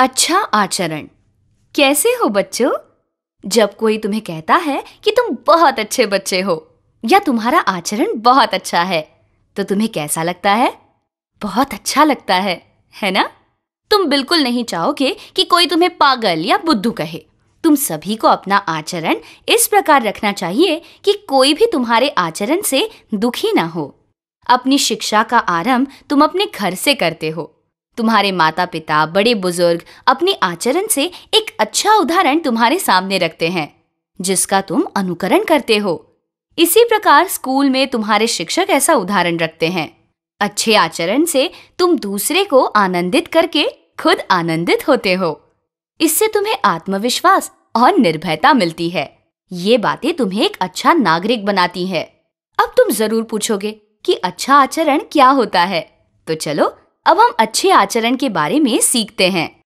अच्छा आचरण कैसे हो बच्चों जब कोई तुम्हें कहता है कि तुम बहुत अच्छे बच्चे हो या तुम्हारा आचरण बहुत अच्छा है तो तुम्हें कैसा लगता है बहुत अच्छा लगता है है ना तुम बिल्कुल नहीं चाहोगे कि कोई तुम्हें पागल या बुद्धू कहे तुम सभी को अपना आचरण इस प्रकार रखना चाहिए कि कोई भी तुम्हारे आचरण से दुखी ना हो अपनी शिक्षा का आरंभ तुम अपने घर से करते हो तुम्हारे माता पिता बड़े बुजुर्ग अपने आचरण से एक अच्छा उदाहरण तुम्हारे सामने रखते हैं जिसका तुम अनुकरण करते हो इसी प्रकार स्कूल में तुम्हारे शिक्षक ऐसा उदाहरण रखते हैं अच्छे आचरण से तुम दूसरे को आनंदित करके खुद आनंदित होते हो इससे तुम्हें आत्मविश्वास और निर्भयता मिलती है ये बातें तुम्हें एक अच्छा नागरिक बनाती है अब तुम जरूर पूछोगे कि अच्छा आचरण क्या होता है तो चलो अब हम अच्छे आचरण के बारे में सीखते हैं